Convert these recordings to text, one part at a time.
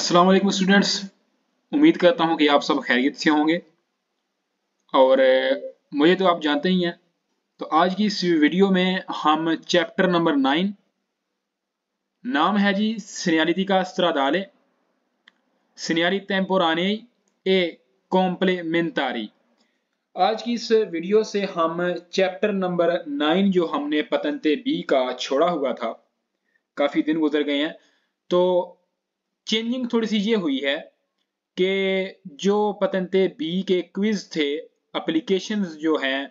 अस्सलाम वालेकुम स्टूडेंट्स उम्मीद करता हूँ कि आप सब खैरियत से होंगे और मुझे तो आप जानते ही हैं तो आज की इस वीडियो में हम चैप्टर नंबर नाइन नाम है जी सीनियरिटी का स्त्रादाले सीनियरी टेम्पोरानी ए कॉम्प्लेमेंटारी आज की इस वीडियो से हम चैप्टर नंबर नाइन जो हमने पतंते बी का छोड़ा हुआ था काफ़ी दिन गुजर गए हैं तो चेंजिंग थोड़ी सी ये हुई है कि जो पतनते बी के क्विज थे अप्लीकेशन जो हैं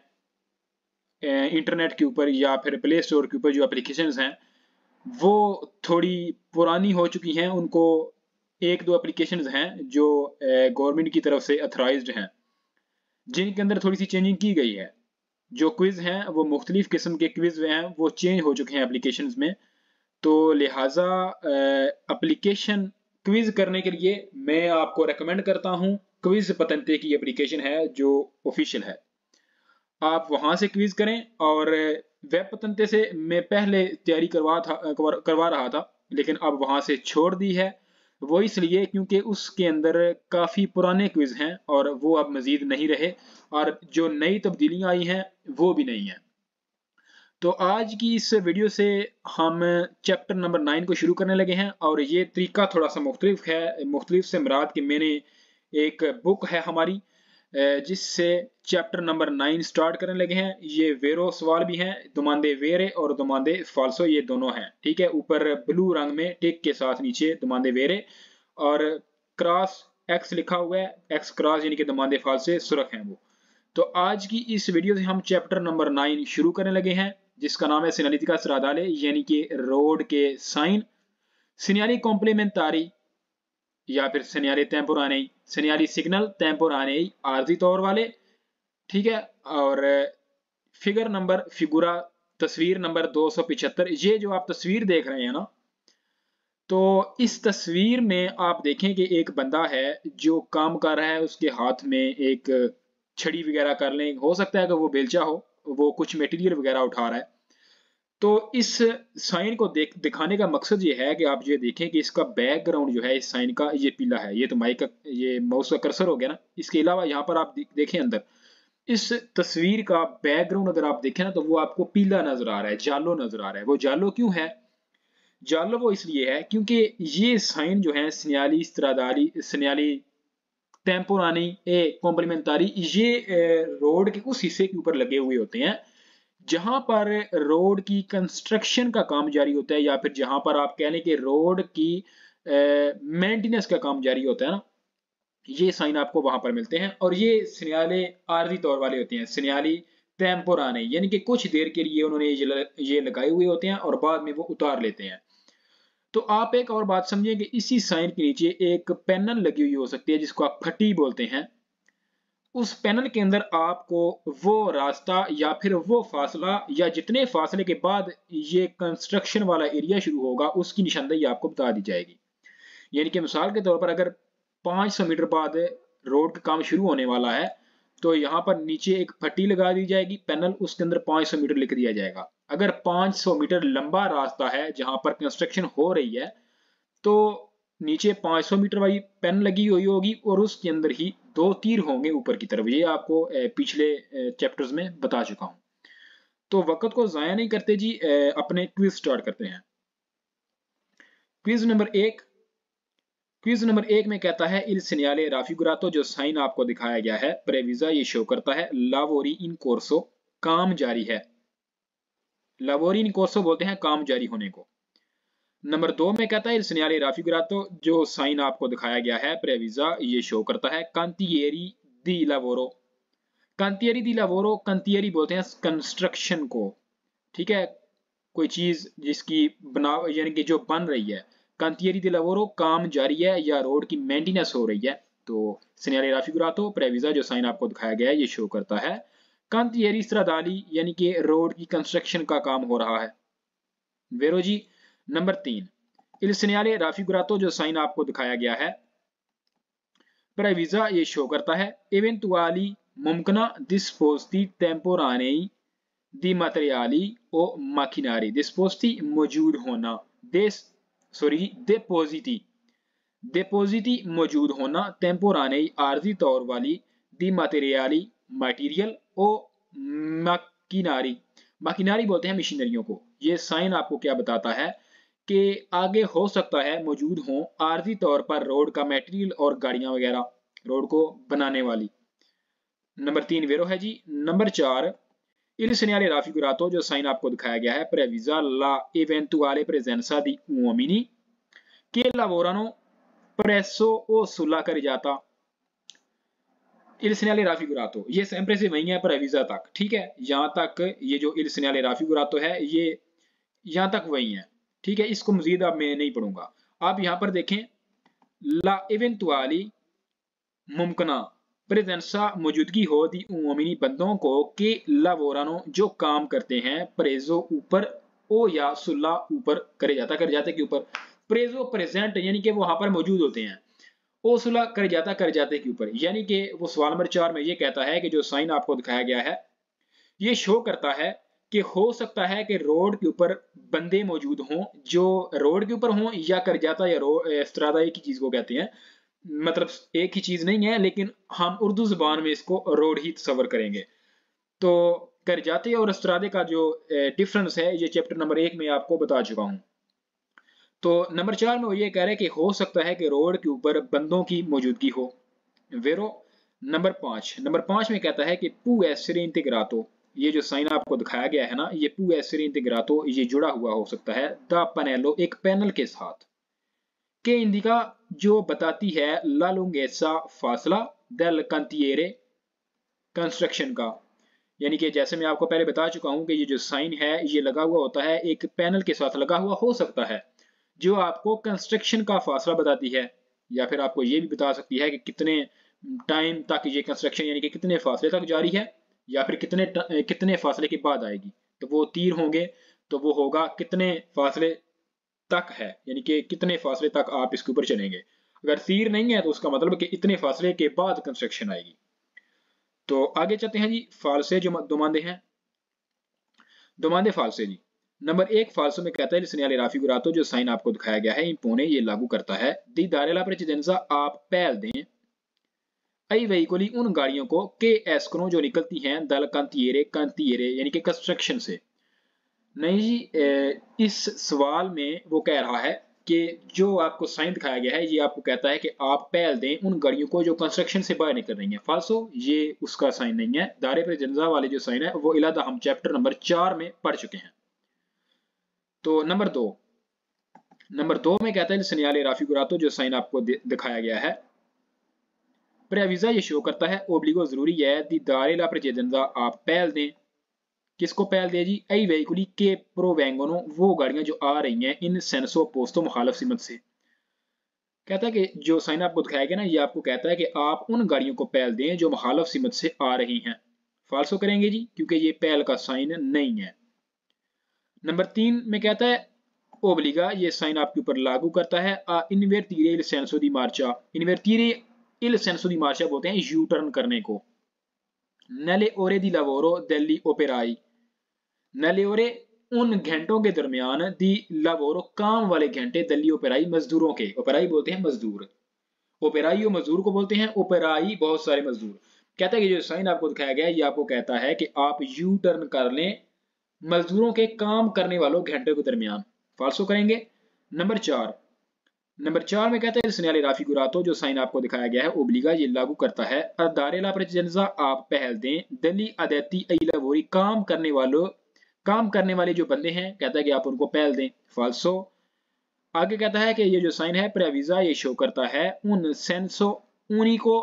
इंटरनेट के ऊपर या फिर प्ले स्टोर के ऊपर जो एप्लीकेशन हैं वो थोड़ी पुरानी हो चुकी हैं उनको एक दो एप्लीकेशन हैं जो गवर्नमेंट की तरफ से अथराइज हैं जिनके अंदर थोड़ी सी चेंजिंग की गई है जो क्विज़ हैं वो मुख्तलिफ किस्म के क्विज़ हैं वो चेंज हो चुके हैं एप्लीकेशन में तो लिहाजा एप्लीकेशन क्विज करने के लिए मैं आपको रेकमेंड करता हूं क्विज पतंते की एप्लीकेशन है जो ऑफिशियल है आप वहां से क्विज करें और वेब पतंते से मैं पहले तैयारी करवा था करवा रहा था लेकिन अब वहां से छोड़ दी है वो इसलिए क्योंकि उसके अंदर काफ़ी पुराने क्विज़ हैं और वो अब मज़ीद नहीं रहे और जो नई तब्दीलियां आई हैं वो भी नहीं है तो आज की इस वीडियो से हम चैप्टर नंबर नाइन को शुरू करने लगे हैं और ये तरीका थोड़ा सा मुख्तलिफ है मुख्तलिफ से मराद कि मैंने एक बुक है हमारी जिससे चैप्टर नंबर नाइन स्टार्ट करने लगे हैं ये वेरो सवाल भी हैं दुमांदे वेरे और दुमांदे फालसो ये दोनों हैं ठीक है ऊपर ब्लू रंग में टिक के साथ नीचे दुमांदे वेरे और क्रॉस एक्स लिखा हुआ है एक्स क्रॉस यानी कि दुमांदे फालसे सुरख हैं वो तो आज की इस वीडियो से हम चैप्टर नंबर नाइन शुरू करने लगे हैं जिसका नाम है सिनालितिका सरादाले यानी कि रोड के साइन सिनियाली कॉम्प्लीमेंटारी या फिर सिनियाली टेम्पोरानी सिनियाली सिग्नल आने आर्जी तौर वाले ठीक है और फिगर नंबर फिगुरा तस्वीर नंबर 275 ये जो आप तस्वीर देख रहे हैं ना तो इस तस्वीर में आप देखें कि एक बंदा है जो काम कर रहा है उसके हाथ में एक छड़ी वगैरह कर लें हो सकता है कि वो बेलचा हो वो कुछ मटेरियल वगैरह उठा रहा है तो इस साइन को देख दिखाने का मकसद ये है कि आप ये देखें कि इसका बैकग्राउंड जो है इस साइन का ये पीला है ये तो माइक का ये माउस का कर्सर हो गया ना इसके अलावा यहाँ पर आप देखें अंदर इस तस्वीर का बैकग्राउंड अगर आप देखें ना तो वो आपको पीला नजर आ रहा है जालो नजर आ रहा है वो जालो क्यों है जालो वो इसलिए है क्योंकि ये साइन जो है सन्याली तरह सन्याली टेम्पोरानी ए कॉम्प्लीमेंटारी ये रोड के कुछ हिस्से के ऊपर लगे हुए होते हैं जहां पर रोड की कंस्ट्रक्शन का काम जारी होता है या फिर जहां पर आप कह लें कि रोड की मेंटेनेंस का काम जारी होता है ना ये साइन आपको वहां पर मिलते हैं और ये सिनियाले आर्जी तौर वाले होते हैं सिनियाली टेम्पोराने यानी कि कुछ देर के लिए उन्होंने ये लगाए हुए होते हैं और बाद में वो उतार लेते हैं तो आप एक और बात समझिए कि इसी साइन के नीचे एक पैनल लगी हुई हो सकती है जिसको आप फटी बोलते हैं उस पैनल के अंदर आपको वो रास्ता या फिर वो फासला या जितने फासले के बाद ये कंस्ट्रक्शन वाला एरिया शुरू होगा उसकी निशानदेही आपको बता दी जाएगी यानी कि मिसाल के तौर पर अगर 500 मीटर बाद रोड का काम शुरू होने वाला है तो यहाँ पर नीचे एक फट्टी लगा दी जाएगी पैनल उसके अंदर 500 मीटर लिख दिया जाएगा अगर 500 मीटर लंबा रास्ता है जहां पर कंस्ट्रक्शन हो रही है तो नीचे 500 मीटर वाली पेन लगी हुई होगी और उसके अंदर ही दो तीर होंगे ऊपर की तरफ ये आपको पिछले चैप्टर्स में बता चुका हूं तो वक्त को ज़ाया नहीं करते जी अपने क्विज स्टार्ट करते हैं क्विज नंबर एक क्विज नंबर एक में कहता है इल सिनियाले राफिगुरातो जो साइन आपको दिखाया गया है प्रेविजा ये शो करता है लावोरी इन कोर्सो काम जारी है लवोरी कोर्सो बोलते हैं काम जारी होने को नंबर दो में कहता है राफी राफिगरातो जो साइन आपको दिखाया गया है प्रेविजा ये शो करता है कांतियरी दी लावोरो कांतियरी दी लावोरो कांतियरी बोलते हैं कंस्ट्रक्शन को ठीक है कोई चीज जिसकी बना यानी कि जो बन रही है कांतियरी दी लावोरो काम जारी है या रोड की मेंटेनेंस हो रही है तो राफी राफिगरातो प्रेविजा जो साइन आपको दिखाया गया है ये शो करता है कांतियरी सरादाली यानी कि रोड की कंस्ट्रक्शन का काम हो रहा है वेरोजी नंबर तीन इलसनियाले राफी गुरातो जो साइन आपको दिखाया गया है प्रेविजा ये शो करता है इवेंतुआली मुमकना दिस्पोस्ती टेम्पोराने दी मतरियाली ओ माकिनारी दिस्पोस्ती मौजूद होना दिस सॉरी डिपोजिटी डिपोजिटी मौजूद होना टेम्पोराने आरजी तौर वाली दी मतरियाली मटीरियल और मकीनारी मकीनारी बोलते हैं मशीनरियों को ये साइन आपको क्या बताता है कि आगे हो सकता है मौजूद हो आर्जी तौर पर रोड का मटेरियल और गाड़ियां वगैरह रोड को बनाने वाली नंबर तीन वेरो है जी नंबर चार Il segnale raffigurato जो साइन आपको दिखाया गया है प्रेविजा ला इवेंटुआले प्रेजेंसा दी उमिनी के लावोरानो प्रेसो ओ सुला कर जाता इल्सनल राफी गुरातो ये सैम्प्रे से वहीं है पर अवीज़ा तक ठीक है यहाँ तक ये जो इल्सनल राफी गुरातो है ये यहाँ तक वहीं है ठीक है इसको मजीद अब मैं नहीं पढ़ूंगा आप यहाँ पर देखें ला इवेंतुअली मुमकना प्रेजेंसा मौजूदगी हो दी उमिनी बंदों को के लावोरानो जो काम करते हैं प्रेजो ऊपर ओ या सुल्ला ऊपर करे जाता करे जाते के ऊपर प्रेजो प्रेजेंट यानी कि वहां पर मौजूद होते हैं ओसुला कर जाता कर जाते के ऊपर यानी कि वो सवाल नंबर चार में ये कहता है कि जो साइन आपको दिखाया गया है ये शो करता है कि हो सकता है कि रोड के ऊपर बंदे मौजूद हों जो रोड के ऊपर हों या कर जाता या रो स्त्रादा एक ही चीज़ को कहते हैं मतलब एक ही चीज़ नहीं है लेकिन हम उर्दू ज़बान में इसको रोड ही तस्वर करेंगे तो कर जाते और अस्त्रादे का जो डिफरेंस है ये चैप्टर नंबर एक में आपको बता चुका हूँ तो नंबर चार में वो ये कह रहे हैं कि हो सकता है कि रोड के ऊपर बंदों की मौजूदगी हो वेरो नंबर पांच नंबर पांच में कहता है कि पू एसरी इंतग्रातो ये जो साइन आपको दिखाया गया है ना ये पू एसरी इंतग्रातो ये जुड़ा हुआ हो सकता है द पनेलो एक पैनल के साथ के इंदिका जो बताती है लालुंगेसा फासला दल कंतियेरे कंस्ट्रक्शन का यानी कि जैसे मैं आपको पहले बता चुका हूं कि ये जो साइन है ये लगा हुआ होता है एक पैनल के साथ लगा हुआ हो सकता है जो आपको कंस्ट्रक्शन का फासला बताती है या फिर आपको ये भी बता सकती है कि कितने टाइम तक ये कंस्ट्रक्शन यानी कि कितने फासले तक जारी है या फिर कितने कितने फासले के बाद आएगी तो वो तीर होंगे तो वो होगा कितने फासले तक है यानी कि कितने फासले तक आप इसके ऊपर चलेंगे अगर तीर नहीं है तो उसका मतलब कि इतने फासले के बाद कंस्ट्रक्शन आएगी तो आगे चलते हैं जी फालसे जो दुमांदे हैं दुमांदे फालसे जी नंबर एक फालसो में कहता है राफी गुरातो जो साइन आपको दिखाया गया है इम्पोने ये लागू करता है दी दारेला प्रेसिडेंसा आप पहल दें आई वहीकोली उन गाड़ियों को के एस्क्रो जो निकलती हैं दल कंतीरे कंतीरे यानी कि कंस्ट्रक्शन से नहीं जी इस सवाल में वो कह रहा है कि जो आपको साइन दिखाया गया है ये आपको कहता है कि आप पहल दें उन गाड़ियों को जो कंस्ट्रक्शन से बाहर निकल रही हैं फालसो ये उसका साइन नहीं है दारे पर जनजा वाले जो साइन है वो इलादा हम चैप्टर नंबर चार में पढ़ चुके हैं तो नंबर दो नंबर दो में कहता है सनियाल राफी गुरातो जो साइन आपको दिखाया गया है प्रेवीजा ये शो करता है ओब्लिगो जरूरी है दी दारेला प्रचेदनजा आप पहल दें किसको पहल दें जी आई वेहिकुली के प्रो वैंगोनो वो गाड़ियां जो आ रही हैं इन सेंसो पोस्तो मुखालफ सीमत से कहता है कि जो साइन आपको दिखाया गया ना ये आपको कहता है कि आप उन गाड़ियों को पहल दें जो मुखालफ सीमत से आ रही हैं फालसो करेंगे जी क्योंकि ये पहल का साइन नहीं है नंबर तीन में कहता है ओबलीगा ये साइन आपके ऊपर लागू करता है मार्चा इल सेंसो दी मार्चा बोलते हैं यू टर्न करने को नले ओरे दी लवोरो दिल्ली ओपेराई नले ओरे उन घंटों के दरमियान दी लवोरो काम वाले घंटे दिल्ली ओपेराई मजदूरों के ओपेराई बोलते हैं मजदूर ओपेराई और मजदूर को बोलते हैं ओपेराई बहुत सारे मजदूर कहता है कि जो साइन आपको दिखाया गया ये आपको कहता है कि आप यू टर्न कर लें मजदूरों के काम करने वालों घंटों के दरमियान फालसो करेंगे नंबर चार नंबर चार में कहते हैं स्नेहाली राफी गुरातो जो साइन आपको दिखाया गया है ओब्लिगा ये लागू करता है अदारेला प्रजनजा आप पहल दें दिल्ली अदैती अलावोरी काम करने वालों काम करने वाले जो बंदे हैं कहता है कि आप उनको पहल दें फालसो आगे कहता है कि ये जो साइन है प्रेवीजा ये शो करता है उन सेंसो उन्हीं को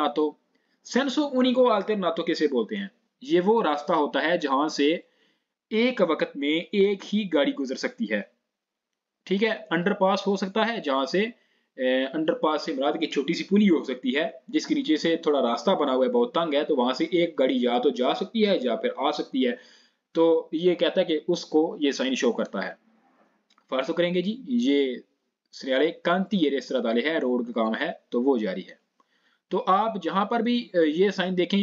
नातो सेंसो उन्हीं को नातो किसे बोलते हैं ये वो रास्ता होता है जहां से एक वक्त में एक ही गाड़ी गुजर सकती है ठीक है अंडरपास हो सकता है जहां से अंडरपास से मराद की छोटी सी पुली हो सकती है जिसके नीचे से थोड़ा रास्ता बना हुआ है बहुत तंग है तो वहां से एक गाड़ी या तो जा सकती है या फिर आ सकती है तो ये कहता है कि उसको ये साइन शो करता है फर्ज तो करेंगे जी ये सरियाले कांति ये रेस्तरा है रोड का काम है तो वो जारी है तो आप जहां पर भी ये साइन देखें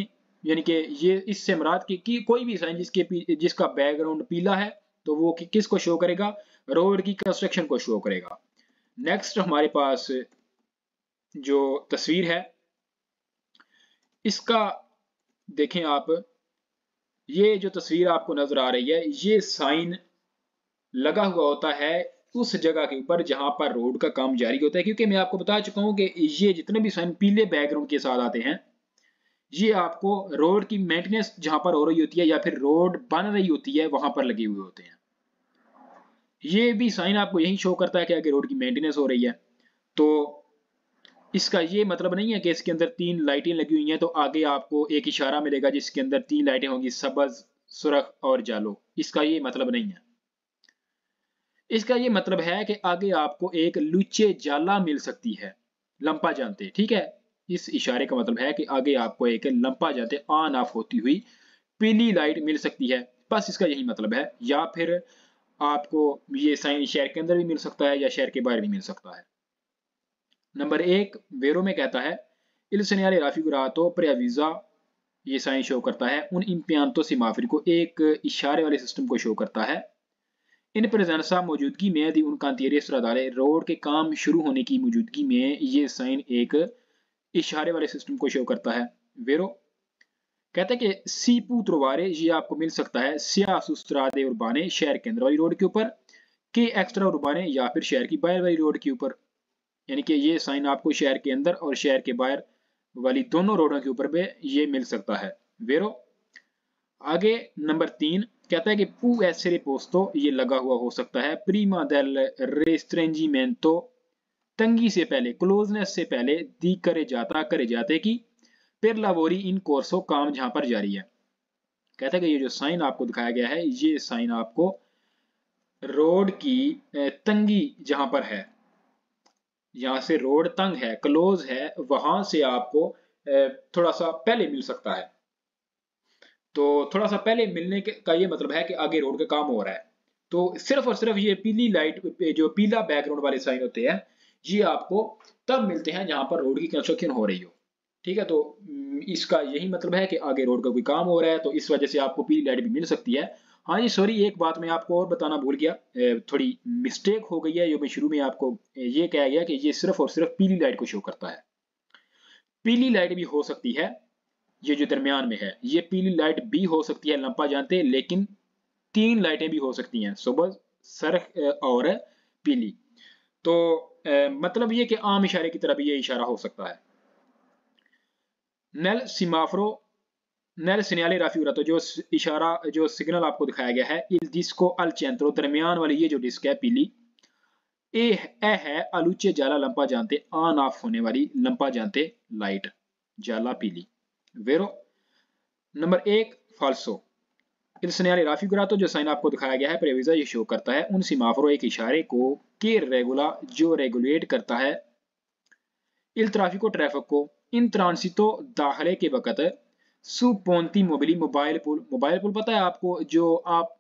यानी कि ये इससे मराद की, की कोई भी साइन जिसके जिसका बैकग्राउंड पीला है तो वो कि, किस को शो करेगा रोड की कंस्ट्रक्शन को शो करेगा नेक्स्ट हमारे पास जो तस्वीर है इसका देखें आप ये जो तस्वीर आपको नजर आ रही है ये साइन लगा हुआ होता है उस जगह के ऊपर जहां पर रोड का काम जारी होता है क्योंकि मैं आपको बता चुका हूं कि ये जितने भी साइन पीले बैकग्राउंड के साथ आते हैं ये आपको रोड की मेंटेनेंस जहां पर हो रही होती है या फिर रोड बन रही होती है वहां पर लगे हुए होते हैं ये भी साइन आपको यही शो करता है कि आगे रोड की मेंटेनेंस हो रही है तो इसका ये मतलब नहीं है कि इसके अंदर तीन लाइटें लगी हुई हैं तो आगे आपको एक इशारा मिलेगा जिसके अंदर तीन लाइटें होंगी सबज सुरख और जालो इसका ये मतलब नहीं है इसका ये मतलब है कि आगे आपको एक लुचे जाला मिल सकती है लंपा जानते ठीक है इस इशारे का मतलब है कि आगे आपको एक लंपा जाते ऑन ऑफ होती हुई पीली लाइट मिल सकती है बस इसका यही मतलब है या फिर आपको ये साइन शहर के अंदर भी मिल सकता है या शहर के बाहर भी मिल सकता है नंबर एक वेरो में कहता है इल सनियारे राफिगुरातो प्रयावीजा ये साइन शो करता है उन इम्पियानतों से माफिर को एक इशारे वाले सिस्टम को शो करता है इन प्रजेंसा मौजूदगी में दी उनका तेरे सरादारे रोड के काम शुरू होने की मौजूदगी में ये साइन एक इशारे वाले सिस्टम को शो करता है वेरो कहते हैं कि सीपू त्रोवारे ये आपको मिल सकता है सिया सियासुस्त्रादे उर्बाने शहर के अंदर वाली रोड के ऊपर के एक्स्ट्रा उर्बाने या फिर शहर की बाहर वाली रोड के ऊपर यानी कि ये साइन आपको शहर के अंदर और शहर के बाहर वाली दोनों रोडों के ऊपर भी ये मिल सकता है वेरो आगे नंबर तीन कहता है कि पू एसरे पोस्तो ये लगा हुआ हो सकता है प्रीमा देल रेस्ट्रेंजीमेंटो तंगी से पहले क्लोजनेस से पहले दी करे जाता करे जाते कि फिर लावोरी इन कोर्सो काम जहां पर जारी है कहते हैं कि ये जो साइन आपको दिखाया गया है ये साइन आपको रोड की तंगी जहां पर है यहां से रोड तंग है क्लोज है वहां से आपको थोड़ा सा पहले मिल सकता है तो थोड़ा सा पहले मिलने के, का ये मतलब है कि आगे रोड का काम हो रहा है तो सिर्फ और सिर्फ ये पीली लाइट जो पीला बैकग्राउंड वाले साइन होते हैं ये आपको तब मिलते हैं जहां पर रोड की कंस्ट्रक्शन हो रही हो ठीक है तो हम्म, इसका यही मतलब है कि आगे रोड का कोई काम हो रहा है तो इस वजह से आपको पीली लाइट भी मिल सकती है हाँ जी सॉरी एक बात मैं आपको और बताना भूल गया थोड़ी मिस्टेक हो गई है जो मैं शुरू में आपको ये कह गया कि ये सिर्फ और सिर्फ पीली लाइट को शो करता है पीली लाइट भी हो सकती है ये जो दरमियान में है ये पीली लाइट भी हो सकती है लंपा जानते लेकिन तीन लाइटें भी हो सकती हैं सुबह सरख और पीली तो ए, मतलब ये कि आम इशारे की तरह भी ये इशारा हो सकता है नेल सिमाफ्रो नेल सिनियाले राफियूरा तो जो इशारा जो सिग्नल आपको दिखाया गया है इल डिस्को अल चैंत्रो दरमियान वाली ये जो डिस्क है पीली ए है, है अलूचे जाला लंपा जानते ऑन ऑफ होने वाली लंपा जानते लाइट जाला पीली वेरो नंबर एक फाल्सो इल सिनियाले राफियूरा तो जो साइन आपको दिखाया गया है प्रेविजा ये शो करता है उन सिमाफ्रो एक इशारे को के रेगुला जो रेगुलेट करता है इल ट्राफिको ट्रैफिक को इन ट्रांसितो दाखले के वक़्त सुपोनती मोबिली मोबाइल पुल मोबाइल पुल पता है आपको जो आप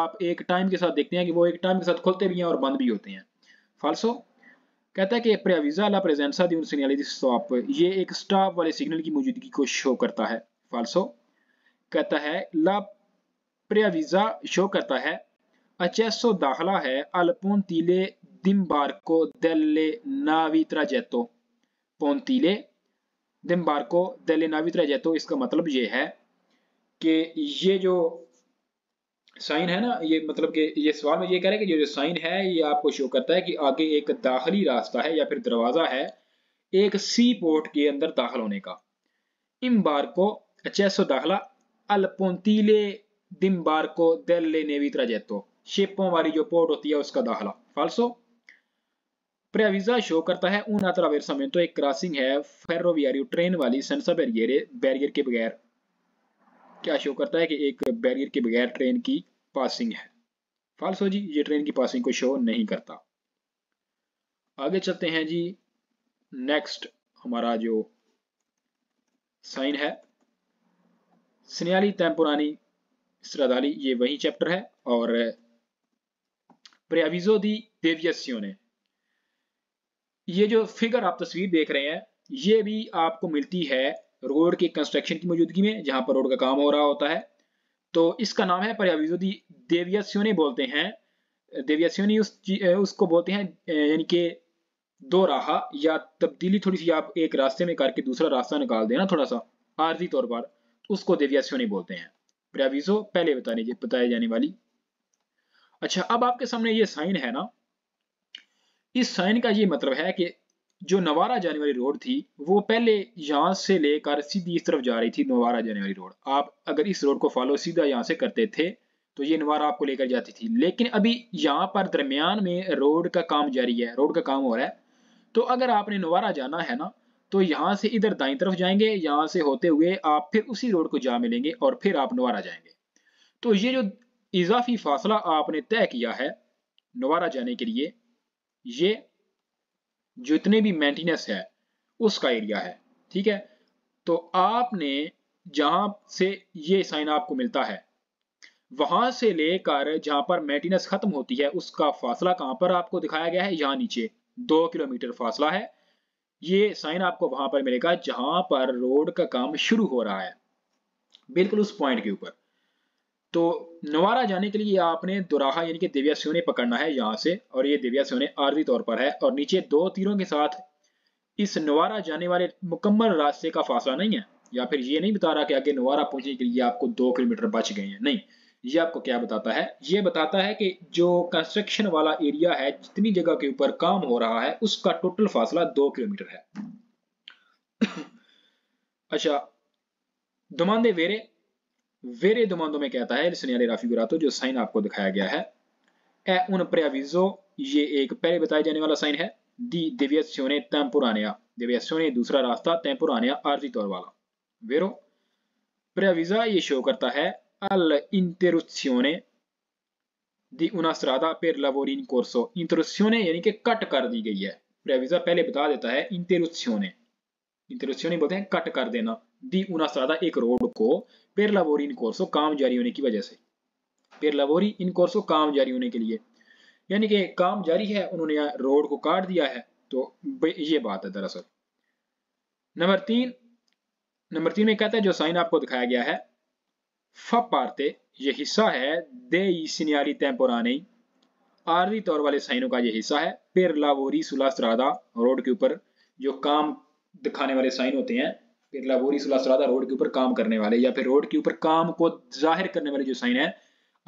आप एक टाइम के साथ देखते हैं कि वो एक टाइम के साथ खुलते भी हैं और बंद भी होते हैं फालसो कहता है कि प्रयाविजा ला प्रेजेंसा दी उन सिग्नल स्टॉप तो ये एक स्टॉप वाले सिग्नल की मौजूदगी को शो करता है फालसो कहता है ला प्रयाविजा शो करता है Accesso दाखला है al pontile d'imbarco delle navi tragetto. Pontile d'imbarco delle navi trajetto इसका मतलब ये है कि ये जो साइन है ना ये मतलब कि ये सवाल में ये कह रहे हैं कि ये जो साइन है ये आपको शो करता है कि आगे एक दाखिली रास्ता है या फिर दरवाज़ा है एक सी पोर्ट के अंदर दाखिल होने का इम्बार्को अच्छा सो दाखिला अल पोंतीले दिम्बार्को दल नेवी जैतो शेपों वाली जो पोर्ट होती है उसका दाखला फालसो प्रेविजा शो करता है उन अतरावेरसा समय तो एक क्रॉसिंग है फेरोवियारियो ट्रेन वाली सेंसर बैरियर बैरियर के बगैर क्या शो करता है कि एक बैरियर के बगैर ट्रेन की पासिंग है फालसो जी ये ट्रेन की पासिंग को शो नहीं करता आगे चलते हैं जी नेक्स्ट हमारा जो साइन है स्नियाली तैमपुरानी श्रद्धाली ये वही चैप्टर है और preavviso di ने ये जो फिगर आप तस्वीर देख रहे हैं ये भी आपको मिलती है रोड के कंस्ट्रक्शन की मौजूदगी में जहां पर रोड का काम हो रहा होता है तो इसका नाम है पर्याविजो दी देवियासियोने बोलते हैं देवियासियोने उस उसको बोलते हैं यानी कि दो राह या तब्दीली थोड़ी सी आप एक रास्ते में करके दूसरा रास्ता निकाल देना थोड़ा सा आरजी तौर पर उसको देवियासियोने बोलते हैं प्रयाविजो पहले बताने बताए जाने वाली अच्छा अब आपके सामने ये साइन है ना इस साइन का ये मतलब है कि जो नवारा जाने वाली रोड थी वो पहले यहां से लेकर सीधी इस तरफ जा रही थी नवारा जाने वाली रोड आप अगर इस रोड को फॉलो सीधा यहां से करते थे तो ये नवारा आपको लेकर जाती थी लेकिन अभी यहाँ पर दरमियान में रोड का काम जारी है रोड का काम हो रहा है तो अगर आपने नवारा जाना है ना तो यहां से इधर दाई तरफ जाएंगे यहां से होते हुए आप फिर उसी रोड को जा मिलेंगे और फिर आप नवारा जाएंगे तो ये जो इजाफी फासला आपने तय किया है नवारा जाने के लिए ये जितने भी मेंटेनेंस है उसका एरिया है ठीक है तो आपने जहां से ये साइन आपको मिलता है वहां से लेकर जहां पर मेंटेनेंस खत्म होती है उसका फासला कहां पर आपको दिखाया गया है यहां नीचे दो किलोमीटर फासला है ये साइन आपको वहां पर मिलेगा जहां पर रोड का काम शुरू हो रहा है बिल्कुल उस पॉइंट के ऊपर तो नवारा जाने के लिए आपने दुराहा यानी कि दिव्या सोने पकड़ना है यहाँ से और ये दिव्या सोने आर्जी तौर पर है और नीचे दो तीरों के साथ इस नवारा जाने वाले मुकम्मल रास्ते का फासला नहीं है या फिर ये नहीं बता रहा कि आगे नवारा पहुंचने के लिए आपको दो किलोमीटर बच गए हैं नहीं ये आपको क्या बताता है ये बताता है कि जो कंस्ट्रक्शन वाला एरिया है जितनी जगह के ऊपर काम हो रहा है उसका टोटल फासला दो किलोमीटर है अच्छा दुमांदे वेरे वेरे domando में कहता है सुनियारे राफी गुरातो जो साइन आपको दिखाया गया है ए उन प्रयाविजो ये एक पहले बताया जाने वाला साइन है दी दिव्यस्योने तैमपुरानिया दिव्यस्योने दूसरा रास्ता तैमपुरानिया आर्जी तौर वाला वेरो प्रयाविजा ये शो करता है अल इंटेरुस्योने दी उनास्त्रादा पेर लवोरिन कोर्सो इंटरुस्योने यानी कि कट कर दी गई है प्रयाविजा पहले बता देता है इंटेरुस्योने इंटरुस्योने बोलते हैं कट कर देना दी उनास्त्रादा एक रोड को पेर लाबोरी इन कोर्सो काम जारी होने की वजह से पेर लाबोरी इन कोर्सो काम जारी होने के लिए यानी कि काम जारी है उन्होंने रोड को काट दिया है तो ये बात है दरअसल नंबर तीन नंबर तीन में कहता है जो साइन आपको दिखाया गया है फ ये हिस्सा है दे सिनियारी तैम्पोरानी आरवी तौर वाले साइनों का ये हिस्सा है पेर लावोरी सुलास्त्रादा रोड के ऊपर जो काम दिखाने वाले साइन होते हैं फिर लाबोरी सुलासरादा रोड के ऊपर काम करने वाले या फिर रोड के ऊपर काम को जाहिर करने वाले जो साइन है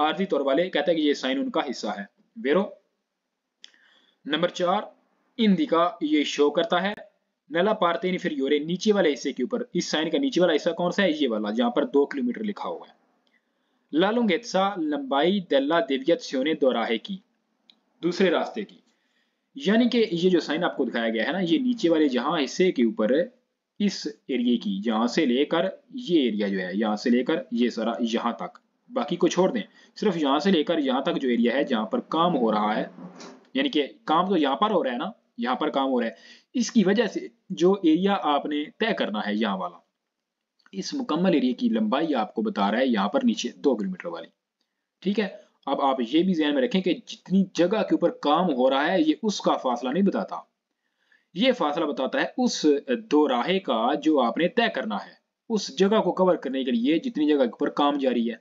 आरजी तौर वाले कहते हैं कि ये साइन उनका हिस्सा है वेरो नंबर चार इंदी का ये शो करता है नला पारते फिर योरे नीचे वाले हिस्से के ऊपर इस साइन का नीचे वाला हिस्सा कौन सा है ये वाला जहां पर दो किलोमीटर लिखा हुआ है लालुंगेत्सा लंबाई दल्ला देवियत सोने दोराहे की दूसरे रास्ते की यानी कि ये जो साइन आपको दिखाया गया है ना ये नीचे वाले जहां हिस्से के ऊपर इस एरिए की यहाँ से लेकर ये एरिया जो है यहाँ से लेकर ये सारा यहाँ तक बाकी को छोड़ दें सिर्फ यहाँ से लेकर यहाँ तक जो एरिया है जहाँ पर काम हो रहा है यानी कि काम तो यहाँ पर हो रहा है ना यहाँ पर काम हो रहा है इसकी वजह से जो एरिया आपने तय करना है यहाँ वाला इस मुकम्मल एरिया की लंबाई आपको बता रहा है यहाँ पर नीचे दो किलोमीटर वाली ठीक है अब आप ये भी जहन में रखें कि जितनी जगह के ऊपर काम हो रहा है ये उसका फासला नहीं बताता ये फासला बताता है उस दोराहे का जो आपने तय करना है उस जगह को कवर करने के लिए जितनी जगह के ऊपर काम जारी है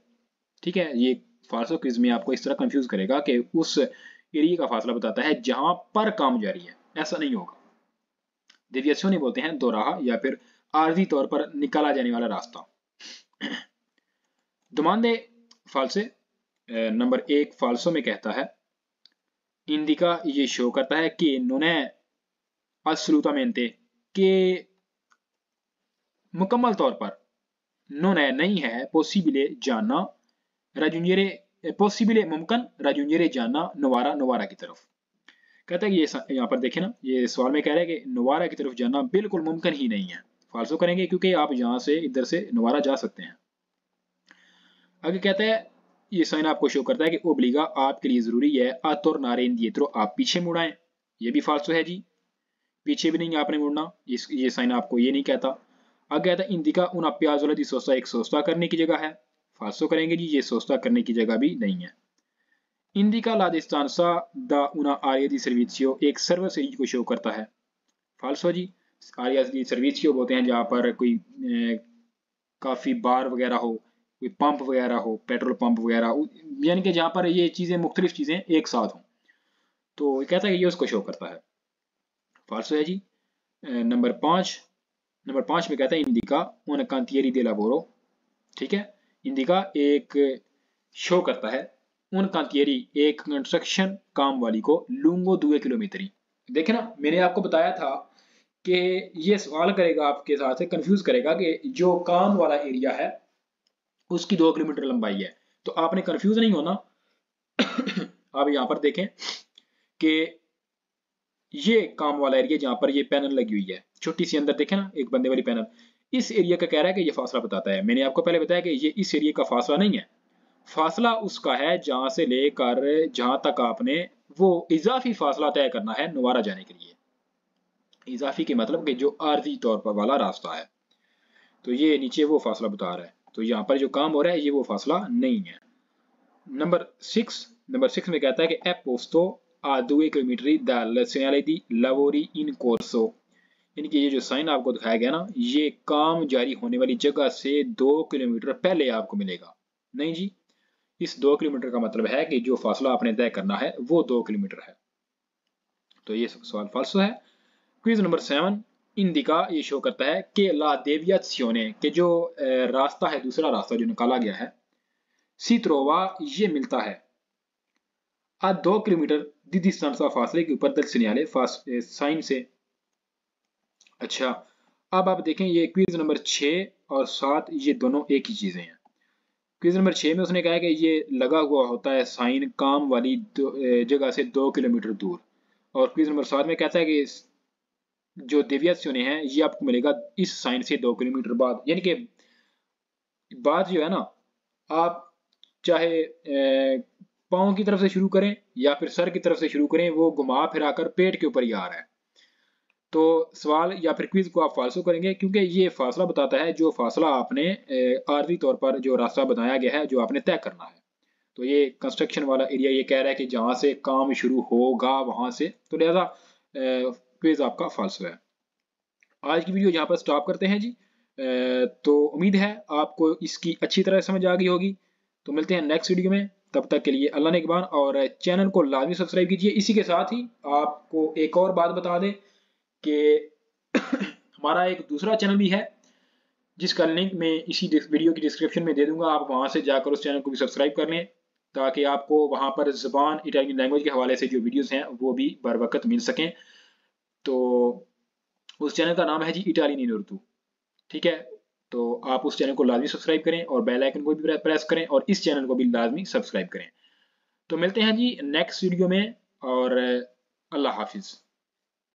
ठीक है ये फारसो क्विज में आपको इस तरह कंफ्यूज करेगा कि उस एरिया का फासला बताता है जहां पर काम जारी है ऐसा नहीं होगा दिव्यस्यों ने बोलते हैं दोराहा या फिर आर्जी तौर पर निकाला जाने वाला रास्ता दुमांदे फालसे नंबर एक फालसो में कहता है इंदिका ये शो करता है कि नुने असलूताmente के मुकम्मल तौर पर non è, नहीं है possibile जाना raggiungere possibile मुमकिन raggiungere जाना नवारा नवारा की तरफ कहता है कि ये यहाँ पर देखें ना ये सवाल में कह रहा है कि नवारा की तरफ जाना बिल्कुल मुमकिन ही नहीं है फालसो करेंगे क्योंकि आप यहाँ से इधर से नवारा जा सकते हैं आगे कहता है ये साइन आपको शो करता है कि ओबलीगा आपके लिए जरूरी है आतुर इन दिए आप पीछे मुड़ाएं ये भी फालसो है जी पीछे भी नहीं आपने मुड़ना इस ये साइन आपको ये नहीं कहता कहता है इंदिका उन प्याजोला सोस्ता एक सोस्ता करने की जगह है फासो करेंगे जी ये सोस्ता करने की जगह भी नहीं है इंदिका लादिस्तानसा द उना आर्य दी सर्विसियो एक सर्व सीरीज को शो करता है फालसो जी आर्या दी सर्विसियो बोलते हैं जहाँ पर कोई ए, काफ़ी बार वगैरह हो कोई पंप वगैरह हो पेट्रोल पंप वगैरह यानी कि जहाँ पर ये चीज़ें मुख्तलिफ चीज़ें एक साथ हों तो कहता है कि ये उसको शो करता है फालसो है जी नंबर पाँच नंबर पाँच में कहता है इंदिका उन कांतियरी दे लाबोरो ठीक है इंदिका एक शो करता है उन कांतियरी एक कंस्ट्रक्शन काम वाली को लूंगो दुए किलोमीटरी देखे ना मैंने आपको बताया था कि ये सवाल करेगा आपके साथ कंफ्यूज करेगा कि जो काम वाला एरिया है उसकी दो किलोमीटर लंबाई है तो आपने कंफ्यूज नहीं होना आप यहाँ पर देखें कि ये काम वाला एरिया जहां पर ये पैनल लगी हुई है छोटी सी अंदर देखे ना एक बंदे वाली पैनल इस एरिया का कह रहा है कि ये फासला बताता है मैंने आपको पहले बताया कि ये इस एरिया का फासला नहीं है फासला उसका है जहां से लेकर जहां तक आपने वो इजाफी फासला तय करना है नवारा जाने के लिए इजाफी के मतलब कि जो आर्जी तौर पर वाला रास्ता है तो ये नीचे वो फासला बता रहा है तो यहाँ पर जो काम हो रहा है ये वो फासला नहीं है नंबर सिक्स नंबर सिक्स में कहता है कि एपोस्तो a due chilometri dalla di lavori in corso यानी कि ये जो साइन आपको दिखाया गया ना ये काम जारी होने वाली जगह से दो किलोमीटर पहले आपको मिलेगा नहीं जी इस दो किलोमीटर का मतलब है कि जो फासला आपने तय करना है वो दो किलोमीटर है तो ये सवाल फालस है क्विज नंबर सेवन इंदिका ये शो करता है कि ला देविया सियोने के जो रास्ता है दूसरा रास्ता जो निकाला गया है सित्रोवा ये मिलता है आ दो किलोमीटर दिस का फासले के ऊपर दर्शनियाले फास साइन से अच्छा अब आप देखें ये क्विज नंबर छः और सात ये दोनों एक ही चीज़ें हैं क्विज नंबर छः में उसने कहा है कि ये लगा हुआ होता है साइन काम वाली जगह से दो किलोमीटर दूर और क्विज नंबर सात में कहता है कि जो दिव्या सोने हैं ये आपको मिलेगा इस साइन से दो किलोमीटर बाद यानी कि बात जो है ना आप चाहे पाओं की तरफ से शुरू करें या फिर सर की तरफ से शुरू करें वो घुमा फिरा कर पेट के ऊपर ही आ रहा है तो सवाल या फिर क्विज को आप फालसो करेंगे क्योंकि ये फासला बताता है जो फासला आपने आर्जी तौर पर जो रास्ता बनाया गया है जो आपने तय करना है तो ये कंस्ट्रक्शन वाला एरिया ये कह रहा है कि जहाँ से काम शुरू होगा वहाँ से तो लिहाजा क्विज आपका फालसो है आज की वीडियो यहाँ पर स्टॉप करते हैं जी तो उम्मीद है आपको इसकी अच्छी तरह समझ आ गई होगी तो मिलते हैं नेक्स्ट वीडियो में तब तक के लिए अल्लाह ने और चैनल को लाजमी सब्सक्राइब कीजिए इसी के साथ ही आपको एक और बात बता दें कि हमारा एक दूसरा चैनल भी है जिसका लिंक मैं इसी वीडियो की डिस्क्रिप्शन में दे दूंगा आप वहां से जाकर उस चैनल को भी सब्सक्राइब कर लें ताकि आपको वहां पर जबान इटालियन लैंग्वेज के हवाले से जो वीडियोस हैं वो भी बर वक्त मिल सकें तो उस चैनल का नाम है जी इटालियन इन उर्दू ठीक है तो आप उस चैनल को लाजमी सब्सक्राइब करें और बेल आइकन को भी प्रेस करें और इस चैनल को भी लाजमी सब्सक्राइब करें तो मिलते हैं जी नेक्स्ट वीडियो में और अल्लाह हाफिज़